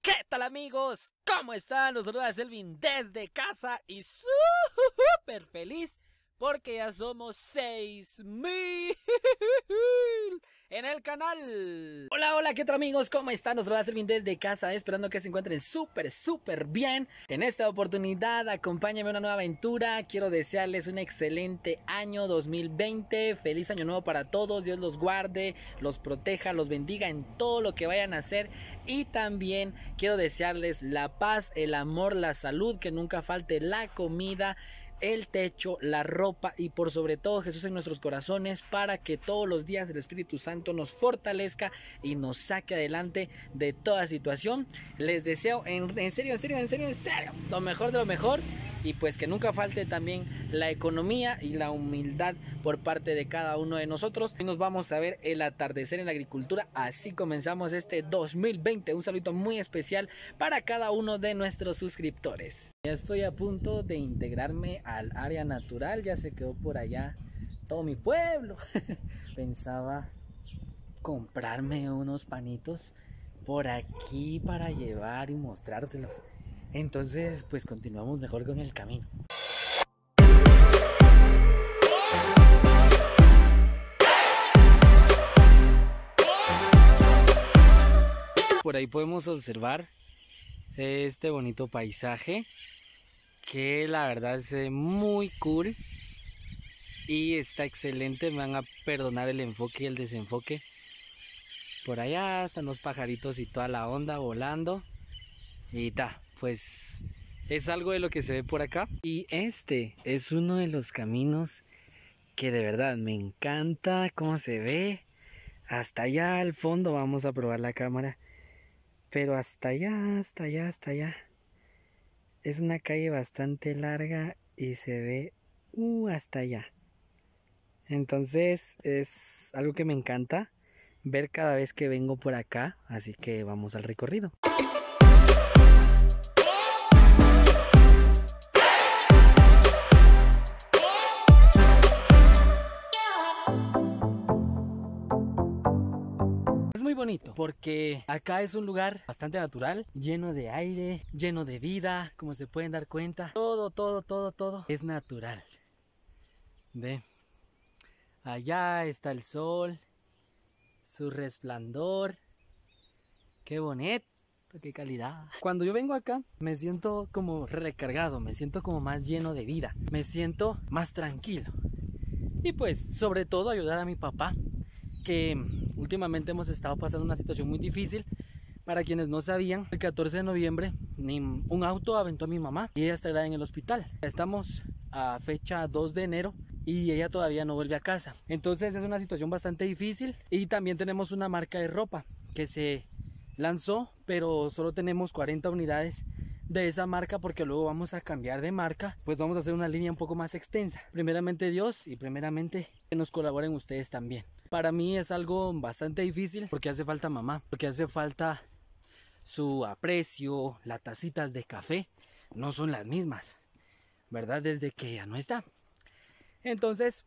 ¿Qué tal amigos? ¿Cómo están? Los saluda Selvin desde casa y súper feliz porque ya somos 6000 en el canal. Hola, hola, ¿qué tal amigos? ¿Cómo están? Nos va a hacer bien desde casa, esperando que se encuentren súper, súper bien. En esta oportunidad, acompáñenme a una nueva aventura. Quiero desearles un excelente año 2020. Feliz año nuevo para todos. Dios los guarde, los proteja, los bendiga en todo lo que vayan a hacer. Y también quiero desearles la paz, el amor, la salud, que nunca falte la comida el techo, la ropa y por sobre todo Jesús en nuestros corazones para que todos los días el Espíritu Santo nos fortalezca y nos saque adelante de toda situación. Les deseo en, serio, en serio, en serio, en serio, lo mejor de lo mejor y pues que nunca falte también la economía y la humildad por parte de cada uno de nosotros. Y nos vamos a ver el atardecer en la agricultura. Así comenzamos este 2020. Un saludo muy especial para cada uno de nuestros suscriptores. Ya estoy a punto de integrarme al área natural. Ya se quedó por allá todo mi pueblo. Pensaba comprarme unos panitos por aquí para llevar y mostrárselos. Entonces, pues continuamos mejor con el camino. Por ahí podemos observar este bonito paisaje que la verdad es muy cool y está excelente. Me van a perdonar el enfoque y el desenfoque. Por allá están los pajaritos y toda la onda volando. Y ta pues es algo de lo que se ve por acá. Y este es uno de los caminos que de verdad me encanta cómo se ve. Hasta allá al fondo vamos a probar la cámara. Pero hasta allá, hasta allá, hasta allá. Es una calle bastante larga y se ve uh, hasta allá. Entonces es algo que me encanta ver cada vez que vengo por acá. Así que vamos al recorrido. muy bonito porque acá es un lugar bastante natural, lleno de aire, lleno de vida, como se pueden dar cuenta. Todo, todo, todo, todo es natural. Ve. Allá está el sol, su resplandor. Qué bonito, qué calidad. Cuando yo vengo acá, me siento como recargado, me siento como más lleno de vida, me siento más tranquilo. Y pues, sobre todo, ayudar a mi papá que últimamente hemos estado pasando una situación muy difícil. Para quienes no sabían, el 14 de noviembre un auto aventó a mi mamá y ella estará en el hospital. Estamos a fecha 2 de enero y ella todavía no vuelve a casa. Entonces es una situación bastante difícil y también tenemos una marca de ropa que se lanzó, pero solo tenemos 40 unidades de esa marca porque luego vamos a cambiar de marca, pues vamos a hacer una línea un poco más extensa. Primeramente Dios y primeramente que nos colaboren ustedes también. Para mí es algo bastante difícil porque hace falta mamá, porque hace falta su aprecio, las tacitas de café no son las mismas, ¿verdad? Desde que ya no está. Entonces,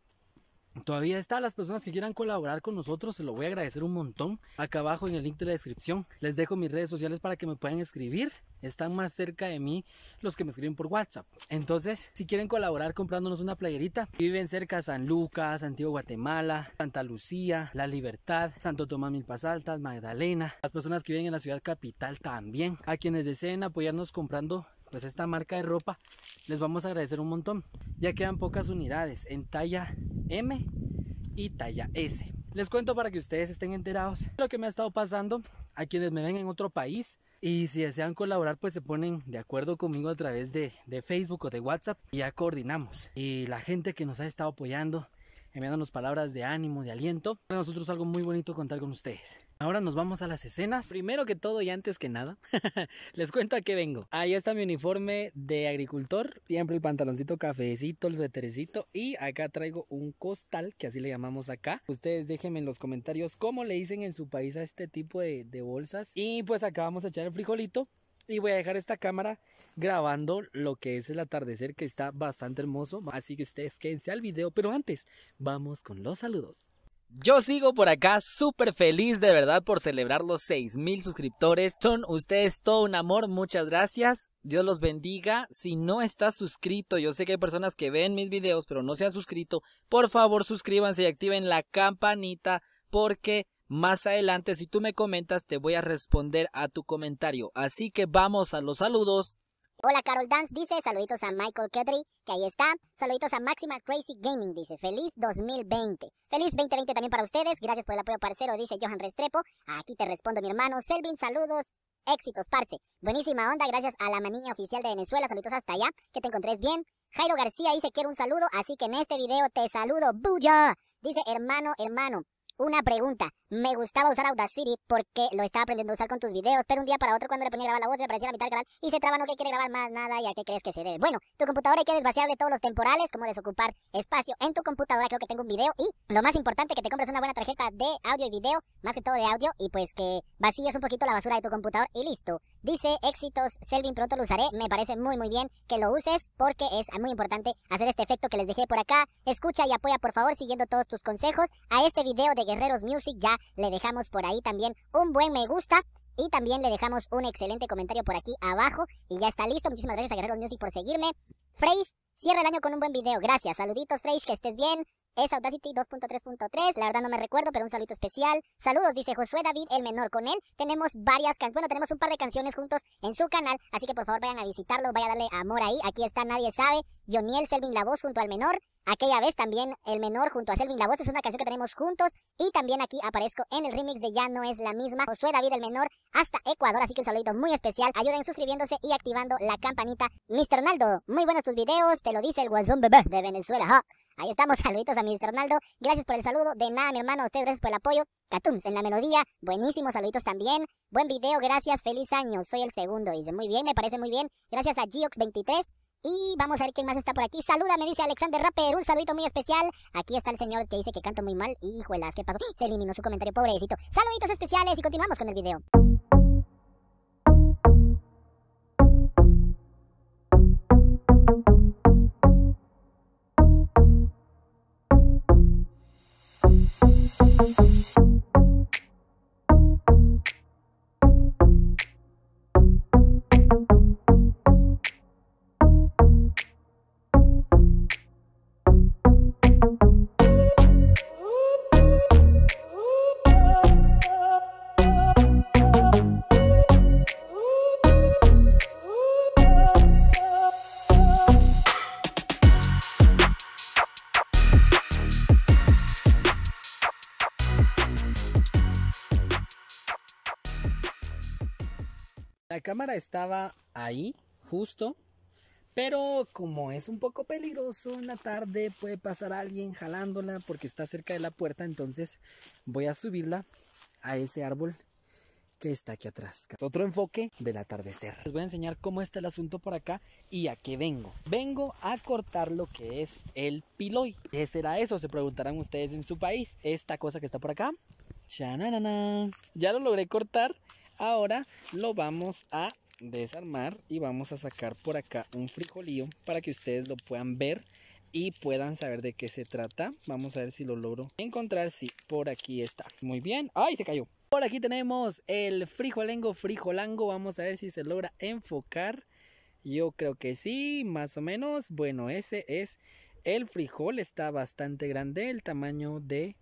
Todavía está, las personas que quieran colaborar con nosotros se lo voy a agradecer un montón. Acá abajo en el link de la descripción les dejo mis redes sociales para que me puedan escribir están más cerca de mí los que me escriben por WhatsApp. Entonces, si quieren colaborar comprándonos una playerita, viven cerca San Lucas, Santiago Guatemala, Santa Lucía, La Libertad, Santo Tomás Milpas Altas, Magdalena, las personas que viven en la ciudad capital también, a quienes deseen apoyarnos comprando pues esta marca de ropa, les vamos a agradecer un montón. Ya quedan pocas unidades en talla M y talla S. Les cuento para que ustedes estén enterados lo que me ha estado pasando a quienes me ven en otro país y si desean colaborar, pues se ponen de acuerdo conmigo a través de, Facebook o de WhatsApp y ya coordinamos. Y la gente que nos ha estado apoyando, enviándonos palabras de ánimo, de aliento. Para nosotros algo muy bonito contar con ustedes. Ahora nos vamos a las escenas. Primero que todo y antes que nada, les cuento a qué vengo. Ahí está mi uniforme de agricultor. Siempre el pantaloncito cafecito, el sueterecito. Y acá traigo un costal, que así le llamamos acá. Ustedes déjenme en los comentarios cómo le dicen en su país a este tipo de, de bolsas. Y pues acá vamos a echar el frijolito. Y voy a dejar esta cámara grabando lo que es el atardecer que está bastante hermoso, así que ustedes quédense al video, pero antes vamos con los saludos. Yo sigo por acá súper feliz de verdad por celebrar los 6.000 suscriptores. Son ustedes todo un amor, muchas gracias. Dios los bendiga. Si no estás suscrito, yo sé que hay personas que ven mis videos pero no se han suscrito, por favor suscríbanse y activen la campanita porque más adelante si tú me comentas te voy a responder a tu comentario. Así que vamos a los saludos. Hola Carol Dance dice, saluditos a Michael Kedry, que ahí está. Saluditos a Maxima Crazy Gaming dice, feliz 2020. Feliz 2020 también para ustedes. Gracias por el apoyo parcero, dice Johan Restrepo. Aquí te respondo mi hermano Selvin, saludos. Éxitos, parce. Buenísima onda, gracias a la maniña oficial de Venezuela. Saluditos hasta allá, que te encontréis bien. Jairo García dice, quiero un saludo, así que en este video te saludo. ¡Buya! Dice, hermano, hermano, una pregunta. Me gustaba usar Audacity porque lo estaba aprendiendo a usar con tus videos, pero un día para otro cuando le ponía a grabar la voz me parecía la mitad del canal y se traba no que quiere grabar más nada y a qué crees que se debe. Bueno, tu computadora hay que desvaciar de todos los temporales, como desocupar espacio en tu computadora. Creo que tengo un video y lo más importante que te compres una buena tarjeta de audio y video, más que todo de audio y pues que vacías un poquito la basura de tu computador y listo. Dice éxitos, Selvin, pronto lo usaré. Me parece muy, muy bien que lo uses porque es muy importante hacer este efecto que les dejé por acá. Escucha y apoya, por favor, siguiendo todos tus consejos. A este video de Guerreros Music ya le dejamos por ahí también un buen me gusta. Y también le dejamos un excelente comentario por aquí abajo. Y ya está listo. Muchísimas gracias a Guerreros Music por seguirme. Freish, cierra el año con un buen video. Gracias. Saluditos, Freish, que estés bien es Audacity 2.3.3. La verdad no me recuerdo, pero un saludo especial. Saludos, dice Josué David, el menor. Con él tenemos varias canciones. Bueno, tenemos un par de canciones juntos en su canal. Así que por favor vayan a visitarlo, vaya a darle amor ahí. Aquí está Nadie Sabe, Joniel Selvin La Voz junto al menor. Aquella vez también El Menor junto a Selvin La Voz es una canción que tenemos juntos y también aquí aparezco en el remix de Ya no es la misma. Josué David El Menor hasta Ecuador, así que un saludito muy especial. Ayuden suscribiéndose y activando la campanita. Mr. Ronaldo muy buenos tus videos, te lo dice el guasón bebé de Venezuela. Ahí estamos, saluditos a Mr. Ronaldo Gracias por el saludo. De nada, mi hermano, ustedes gracias por el apoyo. Catums en la melodía, buenísimos saluditos también. Buen video, gracias, feliz año. Soy el segundo, dice. Muy bien, me parece muy bien. Gracias a Giox23. Y vamos a ver quién más está por aquí. Saluda, me dice Alexander Rapper. Un saludito muy especial. Aquí está el señor que dice que canto muy mal. Híjolas, ¿qué pasó? Se eliminó su comentario, pobrecito. Saluditos especiales y continuamos con el video. cámara estaba ahí, justo. Pero como es un poco peligroso en la tarde, puede pasar alguien jalándola porque está cerca de la puerta. Entonces voy a subirla a ese árbol que está aquí atrás. Otro enfoque del atardecer. Les voy a enseñar cómo está el asunto por acá y a qué vengo. Vengo a cortar lo que es el piloy. ¿Qué será eso? Se preguntarán ustedes en su país. Esta cosa que está por acá. Ya lo logré cortar Ahora lo vamos a desarmar y vamos a sacar por acá un frijolío para que ustedes lo puedan ver y puedan saber de qué se trata. Vamos a ver si lo logro encontrar. Sí, por aquí está. Muy bien. ¡Ay, se cayó! Por aquí tenemos el frijolengo frijolango. Vamos a ver si se logra enfocar. Yo creo que sí, más o menos. Bueno, ese es el frijol. Está bastante grande, el tamaño de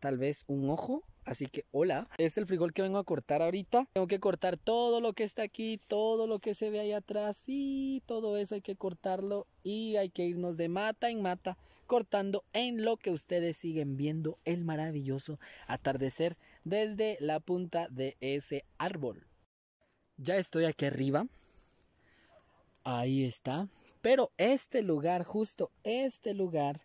tal vez un ojo Así que hola, es el frijol que vengo a cortar ahorita. Tengo que cortar todo lo que está aquí, todo lo que se ve ahí atrás y todo eso hay que cortarlo y hay que irnos de mata en mata cortando en lo que ustedes siguen viendo el maravilloso atardecer desde la punta de ese árbol. Ya estoy aquí arriba. Ahí está. Pero este lugar, justo este lugar,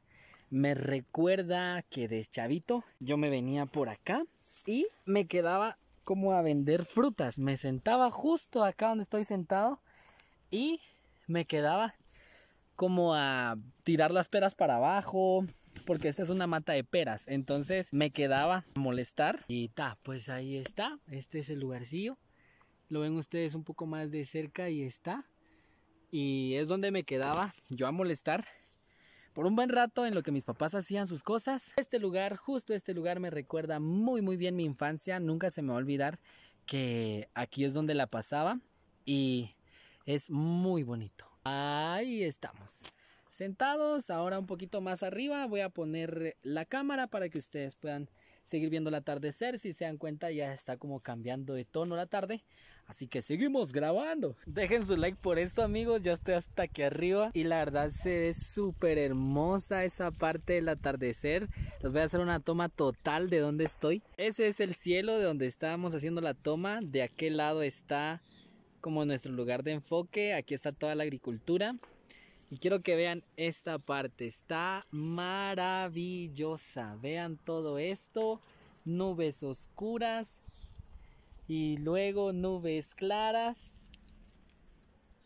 me recuerda que de chavito yo me venía por acá y me quedaba como a vender frutas. Me sentaba justo acá donde estoy sentado y me quedaba como a tirar las peras para abajo. Porque esta es una mata de peras. Entonces me quedaba a molestar. Y ta, pues ahí está. Este es el lugarcillo. Lo ven ustedes un poco más de cerca y está. Y es donde me quedaba yo a molestar por un buen rato en lo que mis papás hacían sus cosas. Este lugar, justo este lugar, me recuerda muy muy bien mi infancia. Nunca se me va a olvidar que aquí es donde la pasaba y es muy bonito. Ahí estamos. Sentados, ahora un poquito más arriba voy a poner la cámara para que ustedes puedan seguir viendo el atardecer. Si se dan cuenta, ya está como cambiando de tono la tarde. Así que seguimos grabando. Dejen su like por esto, amigos. ya estoy hasta aquí arriba. Y la verdad se ve súper hermosa esa parte del atardecer. Les voy a hacer una toma total de donde estoy. Ese es el cielo de donde estábamos haciendo la toma. De aquel lado está como nuestro lugar de enfoque. Aquí está toda la agricultura. Y quiero que vean esta parte, está maravillosa. Vean todo esto, nubes oscuras y luego nubes claras.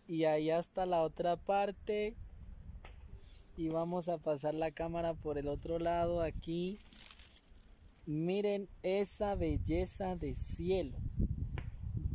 Y ahí hasta la otra parte. Y vamos a pasar la cámara por el otro lado aquí. Miren esa belleza de cielo.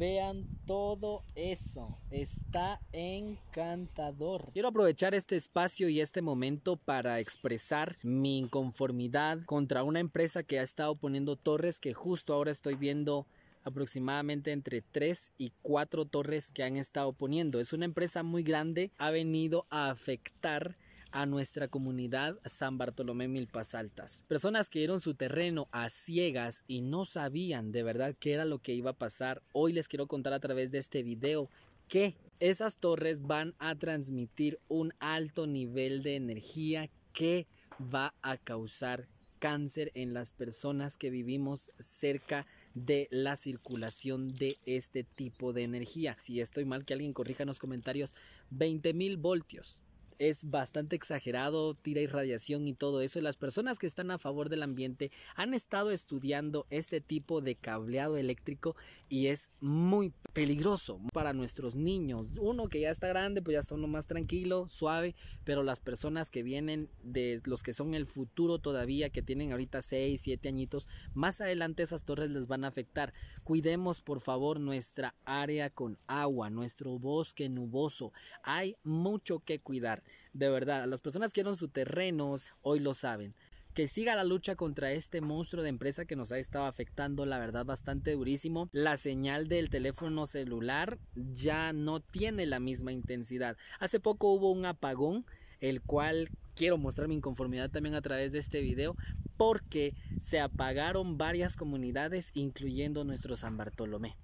Vean todo eso. Está encantador. Quiero aprovechar este espacio y este momento para expresar mi inconformidad contra una empresa que ha estado poniendo torres que justo ahora estoy viendo aproximadamente entre 3 y 4 torres que han estado poniendo. Es una empresa muy grande, ha venido a afectar a nuestra comunidad San Bartolomé Milpas Altas. Personas que dieron su terreno a ciegas y no sabían de verdad qué era lo que iba a pasar. Hoy les quiero contar a través de este video que esas torres van a transmitir un alto nivel de energía que va a causar cáncer en las personas que vivimos cerca de la circulación de este tipo de energía. Si estoy mal, que alguien corrija en los comentarios. 20.000 voltios es bastante exagerado, tira irradiación y todo eso. las personas que están a favor del ambiente han estado estudiando este tipo de cableado eléctrico y es muy peligroso para nuestros niños. Uno que ya está grande, pues ya está uno más tranquilo, suave, pero las personas que vienen de los que son el futuro todavía, que tienen ahorita 6, 7 añitos, más adelante esas torres les van a afectar. Cuidemos por favor nuestra área con agua, nuestro bosque nuboso. Hay mucho que cuidar. De verdad, las personas que eran sus terrenos hoy lo saben. Que siga la lucha contra este monstruo de empresa que nos ha estado afectando, la verdad, bastante durísimo. La señal del teléfono celular ya no tiene la misma intensidad. Hace poco hubo un apagón, el cual quiero mostrar mi inconformidad también a través de este video porque se apagaron varias comunidades incluyendo nuestro San Bartolomé.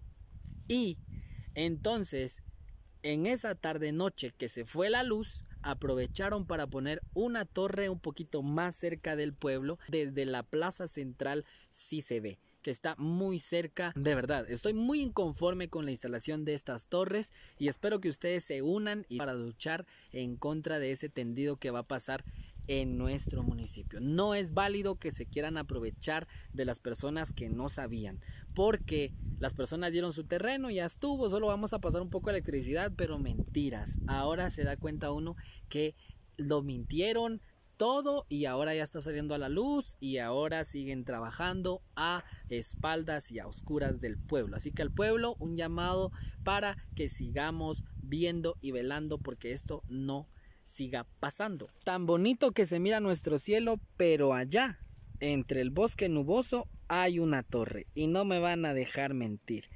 Y entonces, en esa tarde noche que se fue la luz, aprovecharon para poner una torre un poquito más cerca del pueblo. Desde la plaza central si se ve que está muy cerca. De verdad, estoy muy inconforme con la instalación de estas torres y espero que ustedes se unan y para luchar en contra de ese tendido que va a pasar en nuestro municipio. No es válido que se quieran aprovechar de las personas que no sabían, porque las personas dieron su terreno, ya estuvo, solo vamos a pasar un poco de electricidad, pero mentiras. Ahora se da cuenta uno que lo mintieron todo y ahora ya está saliendo a la luz y ahora siguen trabajando a espaldas y a oscuras del pueblo. Así que al pueblo un llamado para que sigamos viendo y velando porque esto no siga pasando. Tan bonito que se mira nuestro cielo, pero allá, entre el bosque nuboso, hay una torre. Y no me van a dejar mentir.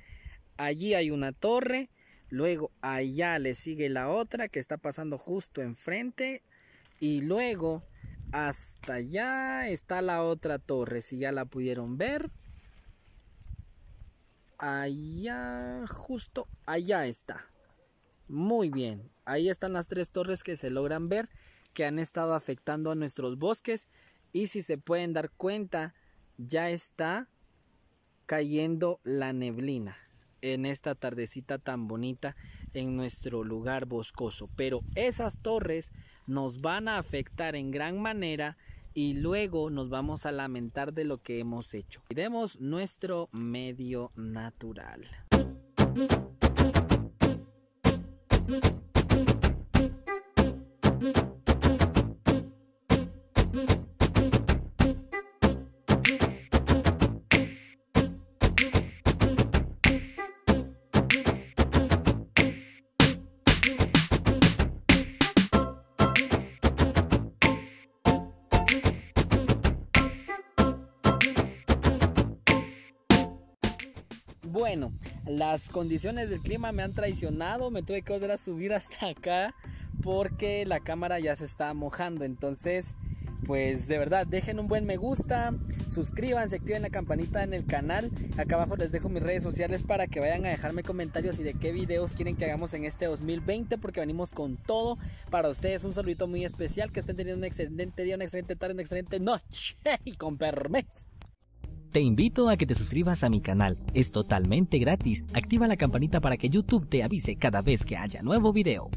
Allí hay una torre, luego allá le sigue la otra que está pasando justo enfrente. Y luego hasta allá está la otra torre, si ya la pudieron ver. Allá, justo allá está. Muy bien. Ahí están las tres torres que se logran ver que han estado afectando a nuestros bosques y si se pueden dar cuenta ya está cayendo la neblina en esta tardecita tan bonita en nuestro lugar boscoso. Pero esas torres nos van a afectar en gran manera y luego nos vamos a lamentar de lo que hemos hecho. Cuidemos nuestro medio natural. Bueno, las condiciones del clima me han traicionado, me tuve que volver a subir hasta acá porque la cámara ya se está mojando, entonces pues de verdad, dejen un buen me gusta, suscríbanse, activen la campanita en el canal. Acá abajo les dejo mis redes sociales para que vayan a dejarme comentarios y de qué videos quieren que hagamos en este 2020 porque venimos con todo. Para ustedes un saludito muy especial, que estén teniendo un excelente día, una excelente tarde, una excelente noche y con permiso. Te invito a que te suscribas a mi canal, es totalmente gratis. Activa la campanita para que YouTube te avise cada vez que haya nuevo video.